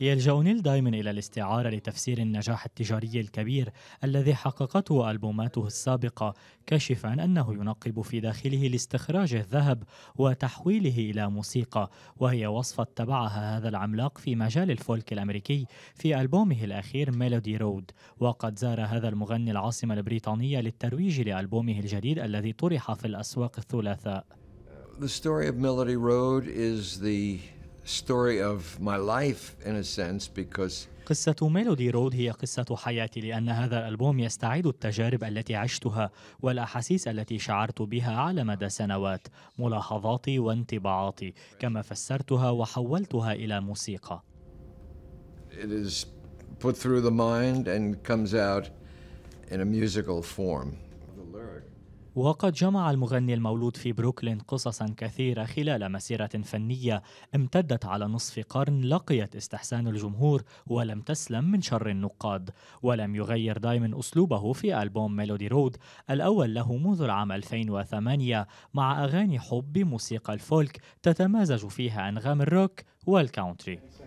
يلجؤون دائما إلى الاستعارة لتفسير النجاح التجاري الكبير الذي حققته ألبوماته السابقة كاشفا أنه ينقب في داخله لاستخراج الذهب وتحويله إلى موسيقى وهي وصفة اتبعها هذا العملاق في مجال الفولك الأمريكي في ألبومه الأخير ميلودي رود وقد زار هذا المغني العاصمة البريطانية للترويج لألبومه الجديد الذي طرح في الأسواق الثلاثاء The story of Melody Road is the story of my life in a sense because قصة ميلودي رود هي قصة حياتي لأن هذا الألبوم يستعيد التجارب التي عشتها والأحاسيس التي شعرت بها على مدى سنوات، ملاحظاتي وانطباعاتي، كما فسرتها وحولتها إلى موسيقى. It is put through the mind and comes out in a musical form. وقد جمع المغني المولود في بروكلين قصصا كثيرة خلال مسيرة فنية امتدت على نصف قرن لقيت استحسان الجمهور ولم تسلم من شر النقاد ولم يغير دايمن أسلوبه في ألبوم ميلودي رود الأول له منذ العام 2008 مع أغاني حب بموسيقى الفولك تتمازج فيها أنغام الروك والكاونتري